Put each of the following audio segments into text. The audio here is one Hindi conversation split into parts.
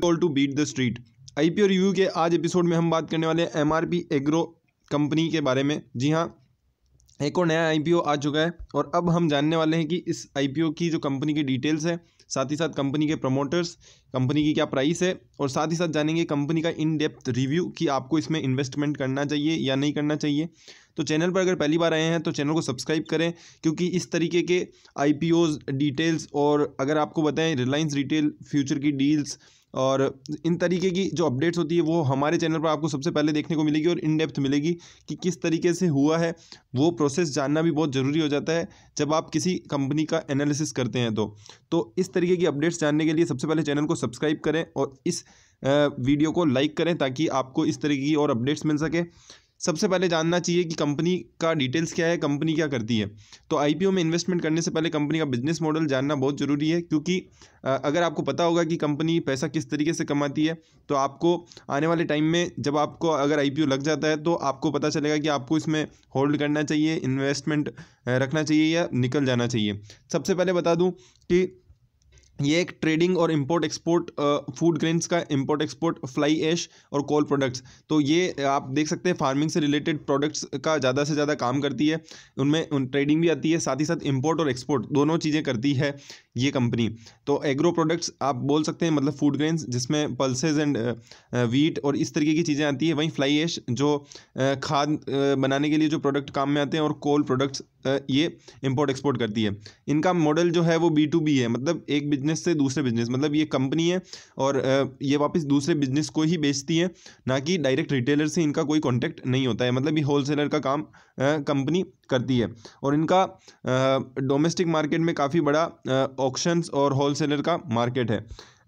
call to beat the street IPO review के आज एपिसोड में हम बात करने वाले हैं एमआरपी एग्रो कंपनी के बारे में जी हाँ एक और नया आईपीओ आ चुका है और अब हम जानने वाले हैं कि इस आईपीओ की जो कंपनी की डिटेल्स है साथ ही साथ कंपनी के प्रमोटर्स कंपनी की क्या प्राइस है और साथ ही साथ जानेंगे कंपनी का इन डेप्थ रिव्यू कि आपको इसमें इन्वेस्टमेंट करना चाहिए या नहीं करना चाहिए तो चैनल पर अगर पहली बार आए हैं तो चैनल को सब्सक्राइब करें क्योंकि इस तरीके के आई डिटेल्स और अगर आपको बताएं रिलायंस रिटेल फ्यूचर की डील्स और इन तरीके की जो अपडेट्स होती है वो हमारे चैनल पर आपको सबसे पहले देखने को मिलेगी और इन डेप्थ मिलेगी कि किस तरीके से हुआ है वो प्रोसेस जानना भी बहुत ज़रूरी हो जाता है जब आप किसी कंपनी का एनालिसिस करते हैं तो तो इस तरीके की अपडेट्स जानने के लिए सबसे पहले चैनल को सब्सक्राइब करें और इस वीडियो को लाइक करें ताकि आपको इस तरीके की और अपडेट्स मिल सके सबसे पहले जानना चाहिए कि कंपनी का डिटेल्स क्या है कंपनी क्या करती है तो आईपीओ में इन्वेस्टमेंट करने से पहले कंपनी का बिजनेस मॉडल जानना बहुत ज़रूरी है क्योंकि अगर आपको पता होगा कि कंपनी पैसा किस तरीके से कमाती है तो आपको आने वाले टाइम में जब आपको अगर आईपीओ लग जाता है तो आपको पता चलेगा कि आपको इसमें होल्ड करना चाहिए इन्वेस्टमेंट रखना चाहिए या निकल जाना चाहिए सबसे पहले बता दूँ कि ये एक ट्रेडिंग और इंपोर्ट एक्सपोर्ट फूड ग्रेन्स का इंपोर्ट एक्सपोर्ट फ्लाई एश और कोल प्रोडक्ट्स तो ये आप देख सकते हैं फार्मिंग से रिलेटेड प्रोडक्ट्स का ज़्यादा से ज़्यादा काम करती है उनमें उन ट्रेडिंग भी आती है साथ ही साथ इंपोर्ट और एक्सपोर्ट दोनों चीज़ें करती है ये कंपनी तो एग्रो प्रोडक्ट्स आप बोल सकते हैं मतलब फूड ग्रेन्स जिसमें पल्सेज एंड वीट और इस तरीके की चीज़ें आती है वहीं फ्लाई एश जो खाद बनाने के लिए जो प्रोडक्ट काम में आते हैं और कोल प्रोडक्ट्स ये इम्पोर्ट एक्सपोर्ट करती है इनका मॉडल जो है वो बी टू बी है मतलब एक बिजनेस से दूसरे बिजनेस मतलब ये कंपनी है और ये वापस दूसरे बिजनेस को ही बेचती है ना कि डायरेक्ट रिटेलर से इनका कोई कॉन्टैक्ट नहीं होता है मतलब ये होलसेलर का काम कंपनी करती है और इनका डोमेस्टिक मार्केट में काफ़ी बड़ा ऑप्शन और होलसेलर का मार्केट है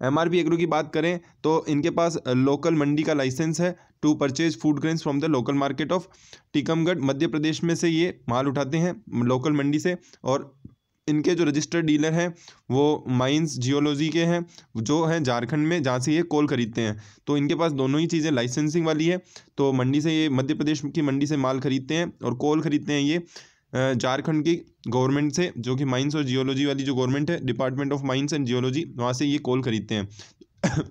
एम आर एग्रो की बात करें तो इनके पास लोकल मंडी का लाइसेंस है to purchase food grains from the local market of Tikamgarh Madhya Pradesh में से ये माल उठाते हैं लोकल मंडी से और इनके जो रजिस्टर्ड डीलर हैं वो माइंस जियोलॉजी के हैं जो हैं झारखंड में जहाँ से ये कोल खरीदते हैं तो इनके पास दोनों ही चीज़ें लाइसेंसिंग वाली है तो मंडी से ये मध्य प्रदेश की मंडी से माल खरीदते हैं और कोल खरीदते हैं ये झारखंड की गवर्नमेंट से जो कि माइंस और जियोलॉजी वाली जो गवर्नमेंट है department of mines and geology वहाँ से ये कोल खरीदते हैं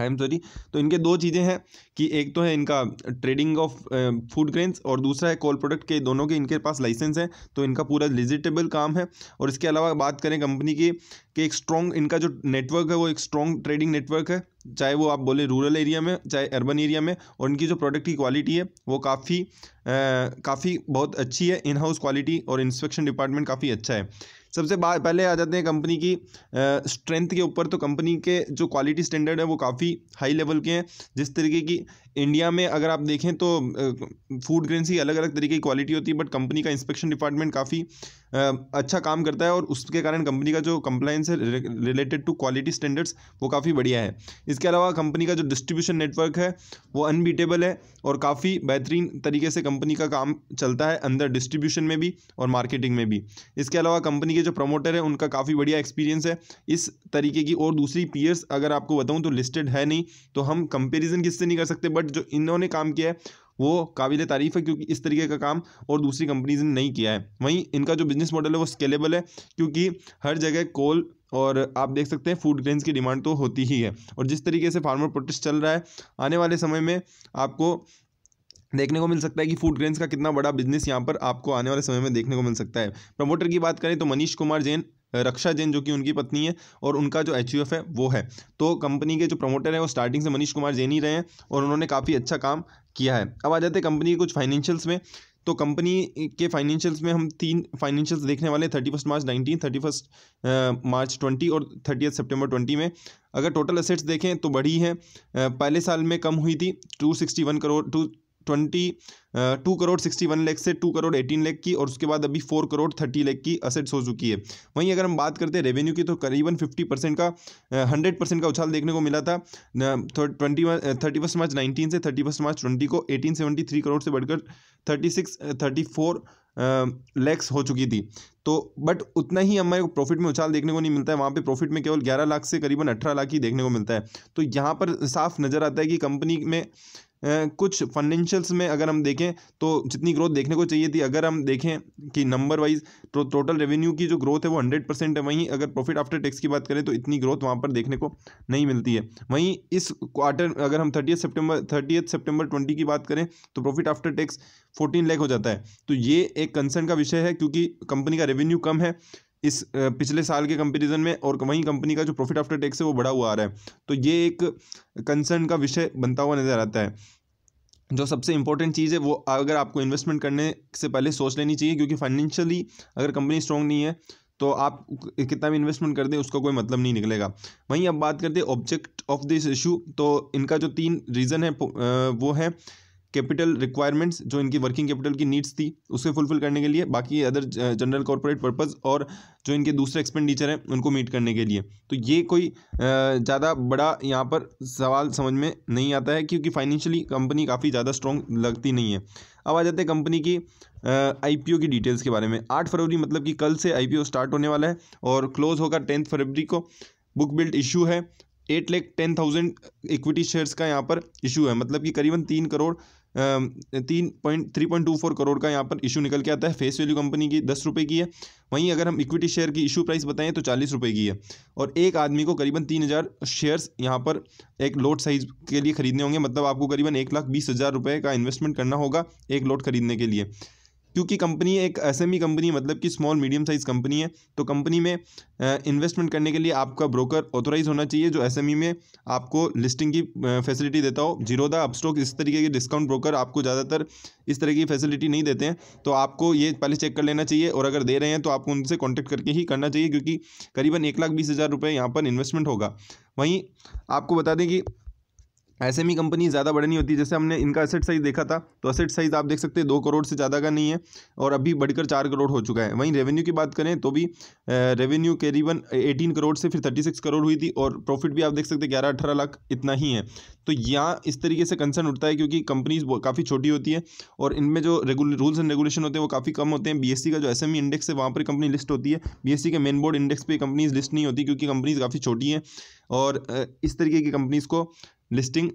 आई एम सॉरी तो इनके दो चीज़ें हैं कि एक तो है इनका ट्रेडिंग ऑफ फूड ग्रेन्स और दूसरा है कॉल प्रोडक्ट के दोनों के इनके पास लाइसेंस है तो इनका पूरा लिजिटेबल काम है और इसके अलावा बात करें कंपनी की कि एक स्ट्रॉन्ग इनका जो नेटवर्क है वो एक स्ट्रॉन्ग ट्रेडिंग नेटवर्क है चाहे वो आप बोले रूरल एरिया में चाहे अर्बन एरिया में और इनकी जो प्रोडक्ट की क्वालिटी है वो काफ़ी काफ़ी बहुत अच्छी है इन हाउस क्वालिटी और इंस्पेक्शन डिपार्टमेंट काफ़ी अच्छा है सबसे पहले आ जाते हैं कंपनी की स्ट्रेंथ के ऊपर तो कंपनी के जो क्वालिटी स्टैंडर्ड है वो काफ़ी हाई लेवल के हैं जिस तरीके की इंडिया में अगर आप देखें तो फूड ग्रेन की अलग अलग तरीके की क्वालिटी होती है बट कंपनी का इंस्पेक्शन डिपार्टमेंट काफ़ी अच्छा काम करता है और उसके कारण कंपनी का जो कंप्लाइंस है रिलेटेड टू क्वालिटी स्टैंडर्ड्स वो काफ़ी बढ़िया है इसके अलावा कंपनी का जो डिस्ट्रीब्यूशन नेटवर्क है वो अनबीटेबल है और काफ़ी बेहतरीन तरीके से कंपनी का काम चलता है अंदर डिस्ट्रीब्यूशन में भी और मार्केटिंग में भी इसके अलावा कंपनी के जो प्रमोटर है उनका काफ़ी बढ़िया एक्सपीरियंस है इस तरीके की और दूसरी पीयर्स अगर आपको बताऊँ तो लिस्टेड है नहीं तो हम कंपेरिजन किससे नहीं कर सकते बट बट जो इन्होंने काम किया है वो काबिल तारीफ़ है क्योंकि इस तरीके का काम और दूसरी कंपनीज ने नहीं किया है वहीं इनका जो बिजनेस मॉडल है वो स्केलेबल है क्योंकि हर जगह कोल और आप देख सकते हैं फूड ग्रेन्स की डिमांड तो होती ही है और जिस तरीके से फार्मर प्रोटेस्ट चल रहा है आने वाले समय में आपको देखने को मिल सकता है कि फूड ग्रेन्स का कितना बड़ा बिजनेस यहाँ पर आपको आने वाले समय में देखने को मिल सकता है प्रमोटर की बात करें तो मनीष कुमार जैन रक्षा जैन जो कि उनकी पत्नी है और उनका जो एच है वो है तो कंपनी के जो प्रमोटर हैं वो स्टार्टिंग से मनीष कुमार जैन ही रहे हैं और उन्होंने काफ़ी अच्छा काम किया है अब आ जाते हैं कंपनी के कुछ फाइनेंशियल्स में तो कंपनी के फाइनेंशियल्स में हम तीन फाइनेंशियल्स देखने वाले हैं thirty first March nineteen thirty first March twenty और थर्टी सितंबर ट्वेंटी में अगर टोटल असेट्स देखें तो बढ़ी है पहले साल में कम हुई थी two sixty one crore two twenty two crore sixty one lakh से टू करोड़ एटीन लेख की और उसके बाद अभी फोर करोड़ थर्टी लेख की असेट्स हो चुकी है वहीं अगर हम बात करते हैं रेवेन्यू की तो करीबन फिफ्टी परसेंट का हंड्रेड परसेंट का उछाल देखने को मिला था twenty thirty first March nineteen से थर्टी फर्स्ट मार्च ट्वेंटी को एटीन सेवेंटी थ्री करोड़ से बढ़कर thirty six thirty four lakhs हो चुकी थी तो बट उतना ही हमारे को प्रॉफिट में उछाल देखने को नहीं मिलता है वहाँ पे प्रॉफिट में केवल 11 लाख से करीबन 18 लाख ही देखने को मिलता है तो यहाँ पर साफ नज़र आता है कि कंपनी में कुछ फाइनेंशियल्स में अगर हम देखें तो जितनी ग्रोथ देखने को चाहिए थी अगर हम देखें कि नंबर वाइज तो टोटल रेवेन्यू की जो ग्रोथ है वो हंड्रेड परसेंट है वहीं अगर प्रॉफिट आफ्टर टैक्स की बात करें तो इतनी ग्रोथ वहाँ पर देखने को नहीं मिलती है वहीं इस क्वार्टर अगर हम thirty September thirty September twenty की बात करें तो profit after tax fourteen lakh हो जाता है तो ये एक कंसर्न का विषय है क्योंकि कंपनी का रेवेन्यू कम है इस पिछले साल के कंपैरिजन में और वहीं कंपनी का जो प्रॉफिट आफ्टर टैक्स है वो बढ़ा हुआ आ रहा है तो ये एक कंसर्न का विषय बनता हुआ नज़र आता है जो सबसे इंपॉर्टेंट चीज़ है वो अगर आपको इन्वेस्टमेंट करने से पहले सोच लेनी चाहिए क्योंकि फाइनेंशियली अगर कंपनी स्ट्रॉन्ग नहीं है तो आप कितना भी इन्वेस्टमेंट कर दें उसका कोई मतलब नहीं निकलेगा वहीं अब बात करते हैं ऑब्जेक्ट ऑफ दिस इशू तो इनका जो तीन रीज़न है वो है कैपिटल रिक्वायरमेंट्स जो इनकी वर्किंग कैपिटल की नीड्स थी उसे फुलफिल करने के लिए बाकी अदर जनरल कॉरपोरेट पर्पज़ और जो इनके दूसरे एक्सपेंडिचर हैं उनको मीट करने के लिए तो ये कोई ज़्यादा बड़ा यहाँ पर सवाल समझ में नहीं आता है क्योंकि फाइनेंशियली कंपनी काफ़ी ज़्यादा स्ट्रॉन्ग लगती नहीं है अब आ जाते हैं कंपनी की आईपीओ की डिटेल्स के बारे में आठ फरवरी मतलब कि कल से आईपीओ स्टार्ट होने वाला है और क्लोज़ होगा टेंथ फरवरी को बुक बिल्ट इशू है eight lakh ten thousand equity shares का यहाँ पर इशू है मतलब कि करीबन तीन करोड़ तीन point three point two four crore का यहाँ पर इशू निकल के आता है फेस वैल्यू कंपनी की दस रुपये की है वहीं अगर हम इक्विटी शेयर की इशू प्राइस बताएं तो चालीस रुपये की है और एक आदमी को करीबन तीन हज़ार शेयर्स यहाँ पर एक लोट साइज के लिए खरीदने होंगे मतलब आपको करीबन एक लाख बीस हज़ार रुपये का इन्वेस्टमेंट करना होगा एक लोट खरीदने के लिए क्योंकि कंपनी एक एसएमई e कंपनी मतलब कि स्मॉल मीडियम साइज कंपनी है तो कंपनी में इन्वेस्टमेंट करने के लिए आपका ब्रोकर ऑथोराइज होना चाहिए जो एसएमई e में आपको लिस्टिंग की फैसिलिटी देता हो जीरोदा अपस्टॉक इस तरीके के डिस्काउंट ब्रोकर आपको ज़्यादातर इस तरह की फैसिलिटी नहीं देते हैं तो आपको ये पहले चेक कर लेना चाहिए और अगर दे रहे हैं तो आपको उनसे कॉन्टैक्ट करके ही करना चाहिए क्योंकि करीबन एक लाख बीस हज़ार रुपये यहाँ पर इन्वेस्टमेंट होगा वहीं आपको बता दें कि एस एम ई कंपनी ज़्यादा बड़ी नहीं होती जैसे हमने इनका एसेट साइज़ देखा था तो असेट साइज़ आप देख सकते हैं दो करोड़ से ज़्यादा का नहीं है और अभी बढ़कर चार करोड़ हो चुका है वहीं रेवेन्यू की बात करें तो भी रेवेन्यू करीबन एटीन करोड़ से फिर थर्टी सिक्स करोड़ हुई थी और प्रॉफिट भी आप देख सकते हैं ग्यारह अठारह लाख इतना ही है तो यहाँ इस तरीके से कंसर्न उठता है क्योंकि कंपनीज काफ़ी छोटी होती है और इनमें जो रूल्स एंड रेगुलेशन होते हैं वो काफ़ी कम होते हैं बी e का जो एस इंडेक्स e है वहाँ पर कंपनी लिस्ट होती है बी e के मेन बोर्ड इंडेक्स पर कंपनीज लिस्ट नहीं होती क्योंकि कंपनीज काफ़ी छोटी हैं और इस तरीके की कंपनीज़ को लिस्टिंग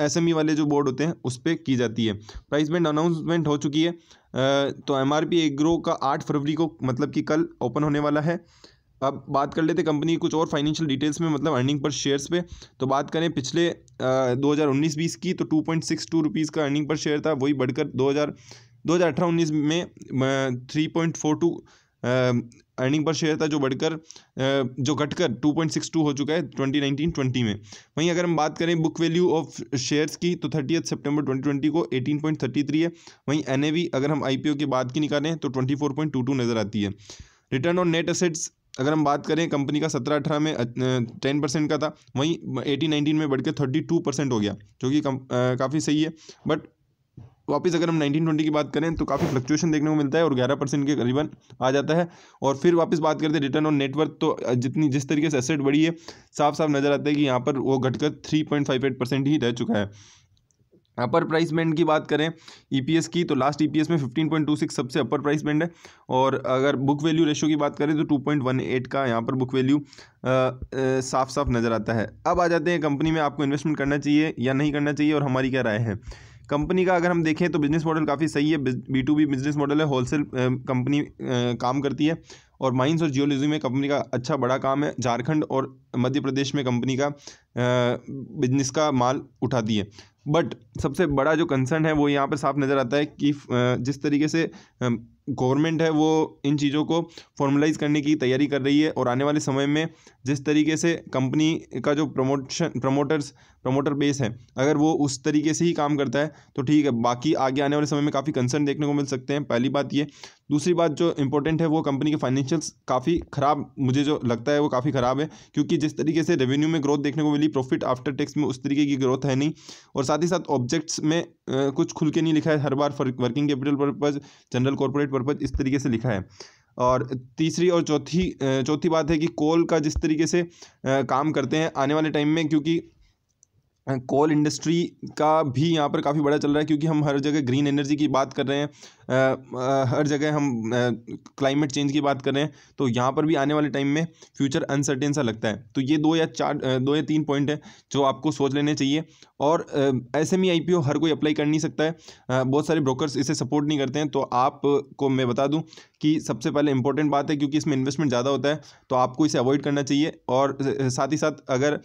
एस एम ई वाले जो बोर्ड होते हैं उस पर की जाती है प्राइस बैंड अनाउंसमेंट हो चुकी है तो एम आर पी एग्रो का आठ फरवरी को मतलब कि कल ओपन होने वाला है अब बात कर लेते कंपनी की कुछ और फाइनेंशियल डिटेल्स में मतलब अर्निंग पर शेयर्स पे तो बात करें पिछले दो हज़ार उन्नीस बीस की तो two point six two rupees का अर्निंग पर शेयर था वही बढ़कर दो हज़ार दो हज़ार अठारह उन्नीस में three point four two earning per share था जो बढ़कर जो घटकर 2.62 हो चुका है 2019 20 में वहीं अगर हम बात करें बुक वैल्यू ऑफ शेयर्स की तो थर्टी सितंबर 2020 को 18.33 है वहीं एन अगर हम आई की बात की निकालें तो 24.22 नज़र आती है रिटर्न ऑन नेट असेट्स अगर हम बात करें कंपनी का सत्रह अठारह में टेन परसेंट का था वहीं एटीन नाइनटीन में बढ़कर थर्टी टू परसेंट हो गया जो कि काफ़ी सही है बट वापस अगर हम 1920 की बात करें तो काफ़ी फ्लक्चुएशन देखने को मिलता है और 11 परसेंट के करीबन आ जाता है और फिर वापस बात करते हैं रिटर्न ऑन नेटवर्क तो जितनी जिस तरीके से एसेट बढ़ी है साफ साफ नज़र आता है कि यहाँ पर वो घटकर थ्री ही रह चुका है अपर प्राइस बैंड की बात करें ईपीएस e की तो लास्ट ईपीएस e में 15.26 सबसे अपर प्राइस बैंड है और अगर बुक वैल्यू रेशो की बात करें तो 2.18 का यहाँ पर बुक वैल्यू साफ साफ नज़र आता है अब आ जाते हैं कंपनी में आपको इन्वेस्टमेंट करना चाहिए या नहीं करना चाहिए और हमारी क्या राय है कंपनी का अगर हम देखें तो बिज़नेस मॉडल काफ़ी सही है B to B business model है होलसेल कंपनी काम करती है और माइंस और जियोलॉजी में कंपनी का अच्छा बड़ा काम है झारखंड और मध्य प्रदेश में कंपनी का बिजनेस का माल उठाती है बट सबसे बड़ा जो कंसर्न है वो यहाँ पर साफ नज़र आता है कि जिस तरीके से गवर्नमेंट है वो इन चीज़ों को फॉर्मलाइज़ करने की तैयारी कर रही है और आने वाले समय में जिस तरीके से कंपनी का जो प्रमोशन प्रमोटर्स प्रमोटर बेस है अगर वो उस तरीके से ही काम करता है तो ठीक है बाकी आगे आने वाले समय में काफ़ी कंसर्न देखने को मिल सकते हैं पहली बात ये दूसरी बात जो इंपॉर्टेंट है वो कंपनी के फाइनेंशियल्स काफ़ी ख़राब मुझे जो लगता है वो काफ़ी ख़राब है क्योंकि जिस तरीके से रेवेन्यू में ग्रोथ देखने को मिली प्रॉफिट आफ्टर टैक्स में उस तरीके की ग्रोथ है नहीं और साथ ही साथ ऑब्जेक्ट्स में कुछ खुल के नहीं लिखा है हर बार working capital purpose general corporate purpose इस तरीके से लिखा है और तीसरी और चौथी चौथी बात है कि कोल का जिस तरीके से काम करते हैं आने वाले टाइम में क्योंकि कोल इंडस्ट्री का भी यहाँ पर काफ़ी बड़ा चल रहा है क्योंकि हम हर जगह ग्रीन एनर्जी की बात कर रहे हैं आ, आ, हर जगह हम क्लाइमेट चेंज की बात कर रहे हैं तो यहाँ पर भी आने वाले टाइम में फ्यूचर अनसर्टेन सा लगता है तो ये दो या चार दो या तीन पॉइंट है जो आपको सोच लेने चाहिए और एस एम ई हर कोई अप्लाई कर नहीं सकता है आ, बहुत सारे ब्रोकर्स इसे सपोर्ट नहीं करते हैं तो आपको मैं बता दूँ कि सबसे पहले इंपॉर्टेंट बात है क्योंकि इसमें इन्वेस्टमेंट ज़्यादा होता है तो आपको इसे अवॉइड करना चाहिए और साथ ही साथ अगर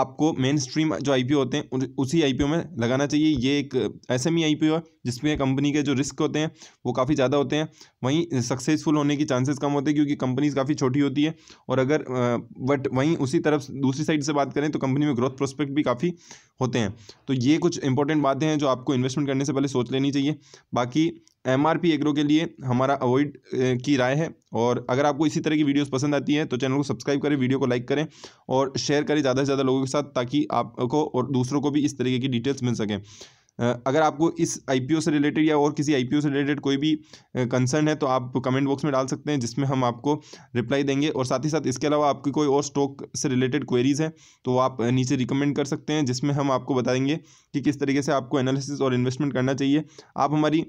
आपको मेन स्ट्रीम जो आई होते हैं उसी आई में लगाना चाहिए ये एक ऐसे में आई है जिसमें कंपनी के जो रिस्क होते हैं वो काफ़ी ज़्यादा होते हैं वहीं सक्सेसफुल होने की चांसेस कम होते हैं क्योंकि कंपनीज काफ़ी छोटी होती है और अगर बट वहीं उसी तरफ दूसरी साइड से बात करें तो कंपनी में ग्रोथ प्रोस्पेक्ट भी काफ़ी होते हैं तो ये कुछ इंपॉर्टेंट बातें हैं जो आपको इन्वेस्टमेंट करने से पहले सोच लेनी चाहिए बाकी एम आर पी एग्रो के लिए हमारा अवॉइड की राय है और अगर आपको इसी तरह की वीडियोस पसंद आती हैं तो चैनल को सब्सक्राइब करें वीडियो को लाइक करें और शेयर करें ज़्यादा से ज़्यादा लोगों के साथ ताकि आपको और दूसरों को भी इस तरीके की डिटेल्स मिल सकें अगर आपको इस आईपीओ से रिलेटेड या और किसी आईपीओ से रिलेटेड कोई भी कंसर्न है तो आप कमेंट बॉक्स में डाल सकते हैं जिसमें हम आपको रिप्लाई देंगे और साथ ही साथ इसके अलावा आपकी कोई और स्टॉक से रिलेटेड क्वेरीज़ हैं तो आप नीचे रिकमेंड कर सकते हैं जिसमें हम आपको बताएंगे कि किस तरीके से आपको एनालिसिस और इन्वेस्टमेंट करना चाहिए आप हमारी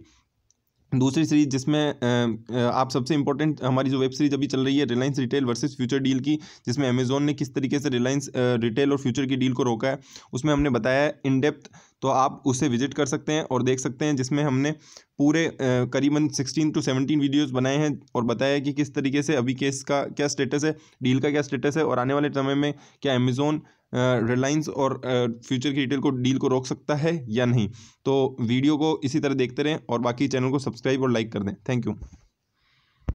दूसरी सीरीज जिसमें आप सबसे इंपॉर्टेंट हमारी जो वेब सीरीज अभी चल रही है Reliance Retail versus Future deal की जिसमें अमेजोन ने किस तरीके से रिलायंस रिटेल और फ्यूचर की डील को रोका है उसमें हमने बताया है इन डेप्थ तो आप उसे विजिट कर सकते हैं और देख सकते हैं जिसमें हमने पूरे करीबन सिक्सटीन टू सेवनटीन वीडियोस बनाए हैं और बताया है कि किस तरीके से अभी केस का क्या स्टेटस है डील का क्या स्टेटस है और आने वाले समय में क्या अमेज़ोन रिलायंस और फ्यूचर की रिटेल को डील को रोक सकता है या नहीं तो वीडियो को इसी तरह देखते रहें और बाकी चैनल को सब्सक्राइब और लाइक कर दें थैंक यू